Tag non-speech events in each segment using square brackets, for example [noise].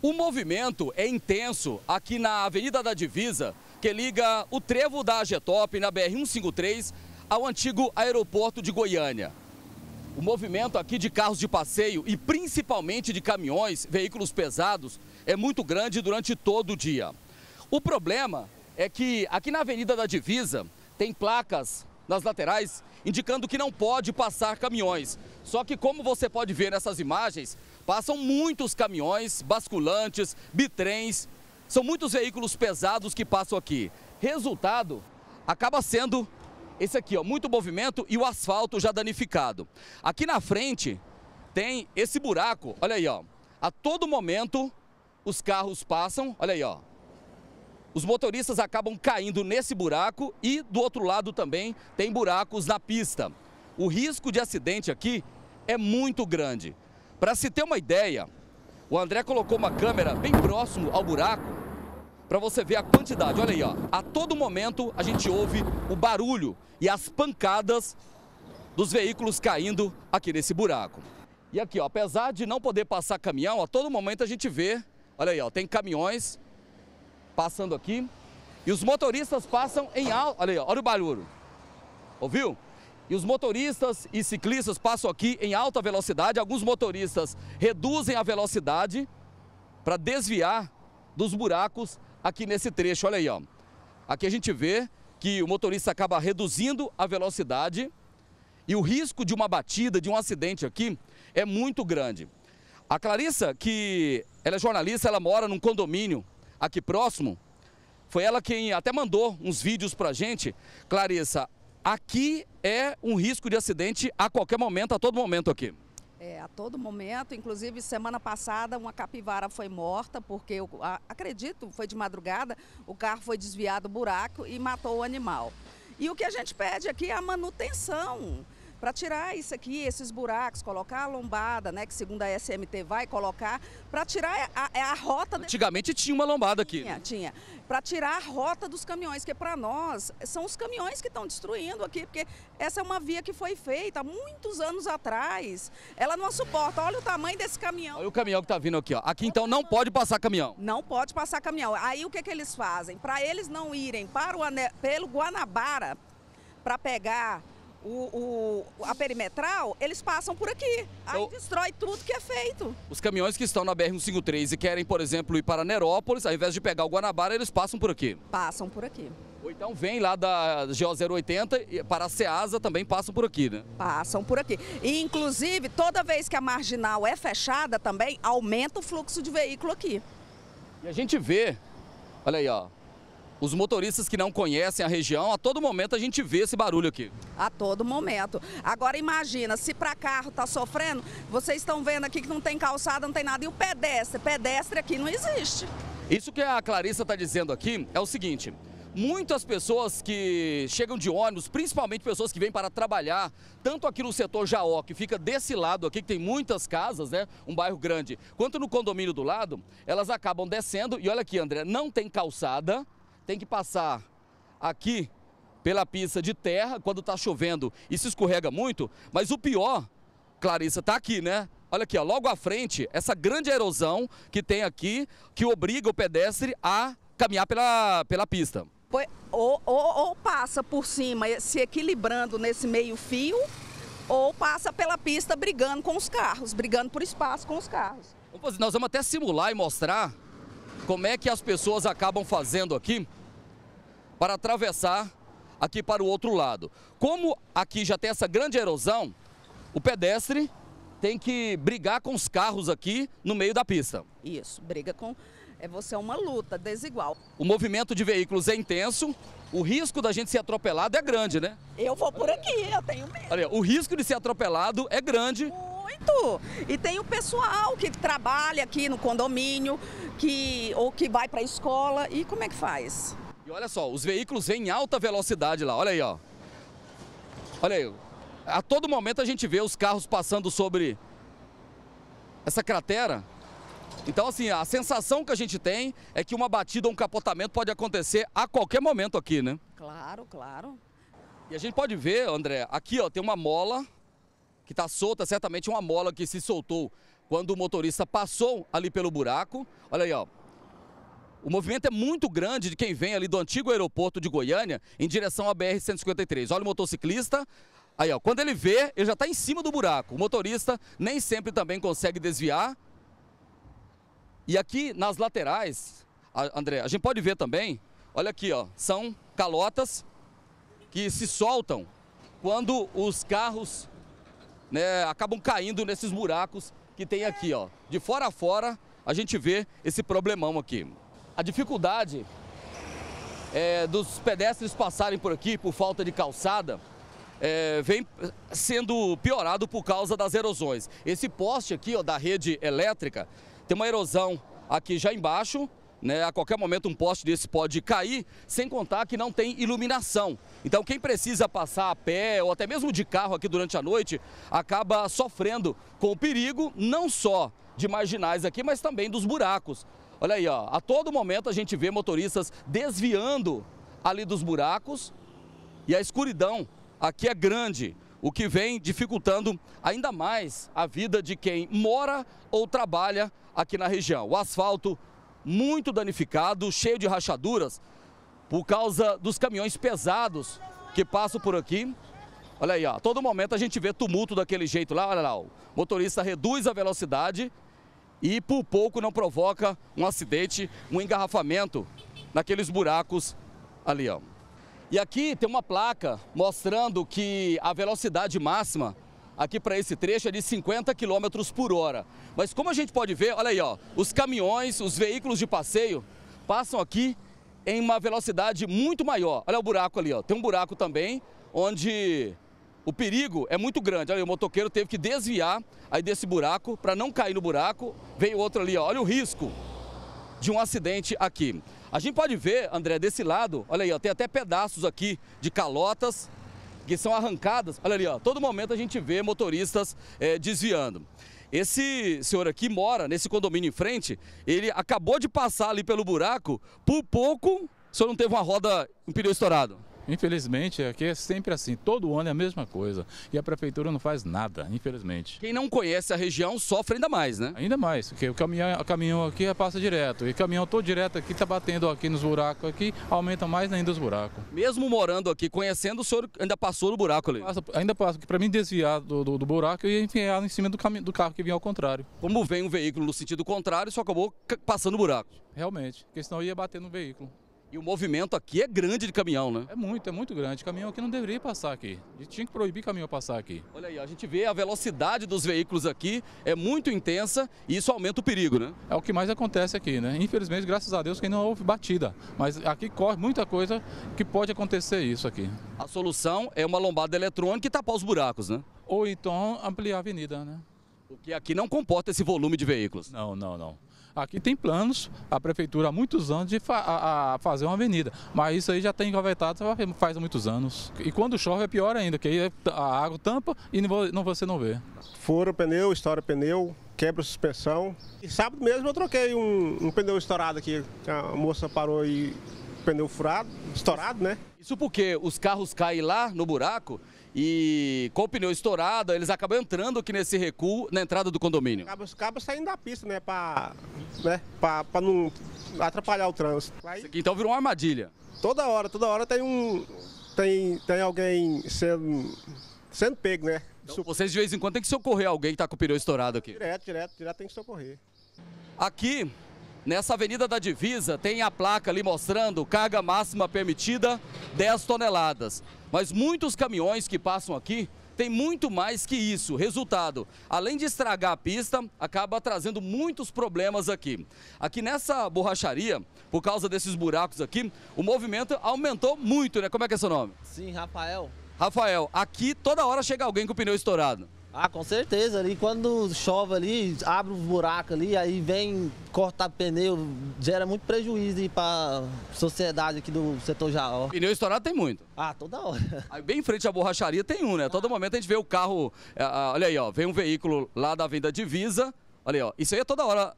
O movimento é intenso aqui na Avenida da Divisa, que liga o trevo da Agetop na BR-153 ao antigo aeroporto de Goiânia. O movimento aqui de carros de passeio e principalmente de caminhões, veículos pesados, é muito grande durante todo o dia. O problema é que aqui na Avenida da Divisa tem placas nas laterais indicando que não pode passar caminhões. Só que como você pode ver nessas imagens, Passam muitos caminhões, basculantes, bitrens, são muitos veículos pesados que passam aqui. Resultado, acaba sendo esse aqui, ó, muito movimento e o asfalto já danificado. Aqui na frente tem esse buraco, olha aí, ó. A todo momento os carros passam, olha aí, ó. Os motoristas acabam caindo nesse buraco e do outro lado também tem buracos na pista. O risco de acidente aqui é muito grande. Para se ter uma ideia, o André colocou uma câmera bem próximo ao buraco para você ver a quantidade. Olha aí, ó. a todo momento a gente ouve o barulho e as pancadas dos veículos caindo aqui nesse buraco. E aqui, ó, apesar de não poder passar caminhão, a todo momento a gente vê, olha aí, ó, tem caminhões passando aqui e os motoristas passam em alto. Olha aí, ó, olha o barulho. Ouviu? E os motoristas e ciclistas passam aqui em alta velocidade. Alguns motoristas reduzem a velocidade para desviar dos buracos aqui nesse trecho. Olha aí, ó. Aqui a gente vê que o motorista acaba reduzindo a velocidade e o risco de uma batida, de um acidente aqui é muito grande. A Clarissa, que ela é jornalista, ela mora num condomínio aqui próximo, foi ela quem até mandou uns vídeos pra gente. Clarissa, aqui é um risco de acidente a qualquer momento, a todo momento aqui. É, a todo momento, inclusive semana passada uma capivara foi morta, porque eu acredito, foi de madrugada, o carro foi desviado do buraco e matou o animal. E o que a gente pede aqui é a manutenção para tirar isso aqui, esses buracos, colocar a lombada, né, que segundo a SMT vai colocar, para tirar é a, é a, rota... Antigamente tinha uma lombada aqui. Tinha, né? tinha. Para tirar a rota dos caminhões, que para nós são os caminhões que estão destruindo aqui, porque essa é uma via que foi feita há muitos anos atrás. Ela não suporta, olha o tamanho desse caminhão. Olha o caminhão que está vindo aqui, ó. Aqui então não pode passar caminhão. Não pode passar caminhão. Aí o que, que eles fazem? Para eles não irem para o, pelo Guanabara para pegar o, o, a perimetral, eles passam por aqui. Aí então, destrói tudo que é feito. Os caminhões que estão na BR-153 e querem, por exemplo, ir para Nerópolis, ao invés de pegar o Guanabara, eles passam por aqui. Passam por aqui. Ou então vem lá da GO080 para a Seasa também passam por aqui, né? Passam por aqui. E, inclusive, toda vez que a marginal é fechada também, aumenta o fluxo de veículo aqui. E a gente vê, olha aí, ó, os motoristas que não conhecem a região, a todo momento a gente vê esse barulho aqui. A todo momento. Agora imagina, se para carro está sofrendo, vocês estão vendo aqui que não tem calçada, não tem nada. E o pedestre? Pedestre aqui não existe. Isso que a Clarissa está dizendo aqui é o seguinte, muitas pessoas que chegam de ônibus, principalmente pessoas que vêm para trabalhar, tanto aqui no setor Jaó, que fica desse lado aqui, que tem muitas casas, né? Um bairro grande, quanto no condomínio do lado, elas acabam descendo e olha aqui, André, não tem calçada, tem que passar aqui pela pista de terra quando está chovendo e se escorrega muito, mas o pior, Clarissa, está aqui, né? Olha aqui, ó, logo à frente, essa grande erosão que tem aqui, que obriga o pedestre a caminhar pela, pela pista. Ou, ou, ou passa por cima, eh, se equilibrando nesse meio fio, ou passa pela pista brigando com os carros, brigando por espaço com os carros. Nós vamos até simular e mostrar como é que as pessoas acabam fazendo aqui para atravessar aqui para o outro lado. Como aqui já tem essa grande erosão, o pedestre tem que brigar com os carros aqui no meio da pista. Isso, briga com. É você é uma luta desigual. O movimento de veículos é intenso, o risco da gente ser atropelado é grande, né? Eu vou por aqui, eu tenho medo. Olha, o risco de ser atropelado é grande. Muito. E tem o pessoal que trabalha aqui no condomínio, que ou que vai para a escola e como é que faz? E olha só, os veículos vêm em alta velocidade lá, olha aí, ó. Olha aí, a todo momento a gente vê os carros passando sobre essa cratera. Então, assim, a sensação que a gente tem é que uma batida ou um capotamento pode acontecer a qualquer momento aqui, né? Claro, claro. E a gente pode ver, André, aqui ó, tem uma mola que está solta, certamente uma mola que se soltou quando o motorista passou ali pelo buraco. Olha aí, ó, o movimento é muito grande de quem vem ali do antigo aeroporto de Goiânia em direção à BR-153. Olha o motociclista, Aí, ó, quando ele vê, ele já está em cima do buraco. O motorista nem sempre também consegue desviar. E aqui nas laterais, a, André, a gente pode ver também, olha aqui, ó, são calotas que se soltam quando os carros né, acabam caindo nesses buracos que tem aqui, ó. De fora a fora, a gente vê esse problemão aqui a dificuldade é, dos pedestres passarem por aqui por falta de calçada é, vem sendo piorado por causa das erosões. Esse poste aqui ó, da rede elétrica tem uma erosão aqui já embaixo. Né, a qualquer momento um poste desse pode cair, sem contar que não tem iluminação. Então quem precisa passar a pé ou até mesmo de carro aqui durante a noite acaba sofrendo com o perigo não só de marginais aqui, mas também dos buracos. Olha aí, ó, a todo momento a gente vê motoristas desviando ali dos buracos e a escuridão aqui é grande, o que vem dificultando ainda mais a vida de quem mora ou trabalha aqui na região. O asfalto muito danificado, cheio de rachaduras por causa dos caminhões pesados que passam por aqui. Olha aí, ó, a todo momento a gente vê tumulto daquele jeito lá, olha lá, o motorista reduz a velocidade e por pouco não provoca um acidente, um engarrafamento naqueles buracos ali. Ó. E aqui tem uma placa mostrando que a velocidade máxima aqui para esse trecho é de 50 km por hora. Mas como a gente pode ver, olha aí, ó, os caminhões, os veículos de passeio passam aqui em uma velocidade muito maior. Olha o buraco ali, ó. tem um buraco também onde o perigo é muito grande. Olha, o motoqueiro teve que desviar aí desse buraco para não cair no buraco. Veio outro ali, ó. olha o risco de um acidente aqui. A gente pode ver, André, desse lado, olha aí, ó, tem até pedaços aqui de calotas que são arrancadas. Olha ali, ó, todo momento a gente vê motoristas é, desviando. Esse senhor aqui mora nesse condomínio em frente, ele acabou de passar ali pelo buraco, por pouco o senhor não teve uma roda, um pneu estourado. Infelizmente, aqui é sempre assim, todo ano é a mesma coisa. E a prefeitura não faz nada, infelizmente. Quem não conhece a região sofre ainda mais, né? Ainda mais, porque o caminhão, o caminhão aqui passa direto. E o caminhão todo direto aqui, tá batendo aqui nos buracos aqui, aumenta mais ainda os buracos. Mesmo morando aqui, conhecendo, o senhor ainda passou no buraco ali? Passa, ainda passa, para mim desviar do, do, do buraco e enfiar em cima do, caminho, do carro que vinha ao contrário. Como vem um veículo no sentido contrário, só acabou passando buraco. Realmente, porque senão ia bater no veículo. E o movimento aqui é grande de caminhão, né? É muito, é muito grande. Caminhão aqui não deveria passar aqui. A tinha que proibir caminhão passar aqui. Olha aí, a gente vê a velocidade dos veículos aqui é muito intensa e isso aumenta o perigo, né? É o que mais acontece aqui, né? Infelizmente, graças a Deus, que não houve batida. Mas aqui corre muita coisa que pode acontecer isso aqui. A solução é uma lombada eletrônica e tapar os buracos, né? Ou então ampliar a avenida, né? O que aqui não comporta esse volume de veículos. Não, não, não. Aqui tem planos, a prefeitura há muitos anos, de fa a, fazer uma avenida. Mas isso aí já tem engavetado faz muitos anos. E quando chove é pior ainda, que aí a água tampa e não, não você não vê. Fura o pneu, estoura o pneu, quebra a suspensão. E sábado mesmo eu troquei um, um pneu estourado aqui. A moça parou e pneu furado, estourado, né? Isso porque os carros caem lá no buraco e com o pneu estourado, eles acabam entrando aqui nesse recuo na entrada do condomínio. Acaba, acaba saindo da pista, né? Pra, né? Pra, pra não atrapalhar o trânsito. Aí, aqui, então virou uma armadilha. Toda hora, toda hora tem um. Tem, tem alguém sendo, sendo pego, né? Então, vocês de vez em quando tem que socorrer alguém que está com o pneu estourado aqui. Direto, direto, direto tem que socorrer. Aqui Nessa avenida da divisa tem a placa ali mostrando carga máxima permitida 10 toneladas. Mas muitos caminhões que passam aqui tem muito mais que isso. Resultado, além de estragar a pista, acaba trazendo muitos problemas aqui. Aqui nessa borracharia, por causa desses buracos aqui, o movimento aumentou muito, né? Como é que é seu nome? Sim, Rafael. Rafael, aqui toda hora chega alguém com o pneu estourado. Ah, com certeza. Ali quando chove ali, abre um buraco ali, aí vem cortar pneu, gera muito prejuízo para sociedade aqui do setor Jaó. Pneu estourado tem muito. Ah, toda hora. [laughs] Aí bem em frente à borracharia tem um, né? Ah. Todo momento a gente vê o carro, é, olha aí, ó, vem um veículo lá da venda Divisa, olha aí, ó, isso aí é toda hora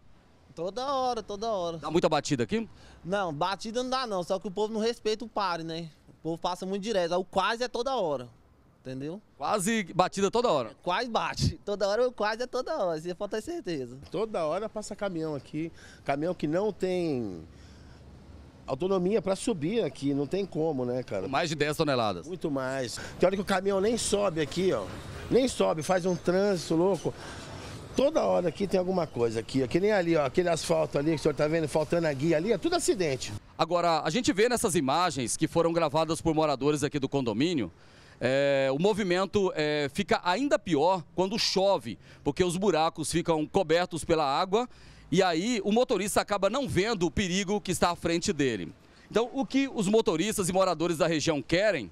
Toda hora, toda hora. Dá muita batida aqui? Não, batida não dá não, só que o povo não respeita o pare, né? O povo passa muito direto, o quase é toda hora entendeu? Quase batida toda hora. Quase bate. Toda hora, quase é toda hora, isso assim, faltar certeza. Toda hora passa caminhão aqui, caminhão que não tem autonomia para subir aqui, não tem como, né, cara? Mais de 10 toneladas. Muito mais. Tem hora que o caminhão nem sobe aqui, ó. Nem sobe, faz um trânsito louco. Toda hora aqui tem alguma coisa aqui, ó. que nem ali, ó, aquele asfalto ali que o senhor tá vendo, faltando a guia ali, é tudo acidente. Agora, a gente vê nessas imagens que foram gravadas por moradores aqui do condomínio é, o movimento é, fica ainda pior quando chove, porque os buracos ficam cobertos pela água e aí o motorista acaba não vendo o perigo que está à frente dele. Então, o que os motoristas e moradores da região querem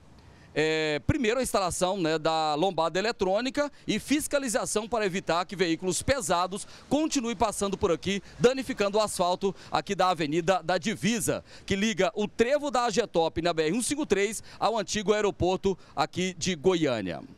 é, primeiro a instalação né, da lombada eletrônica e fiscalização para evitar que veículos pesados continuem passando por aqui, danificando o asfalto aqui da Avenida da Divisa, que liga o trevo da AGETOP na BR-153 ao antigo aeroporto aqui de Goiânia.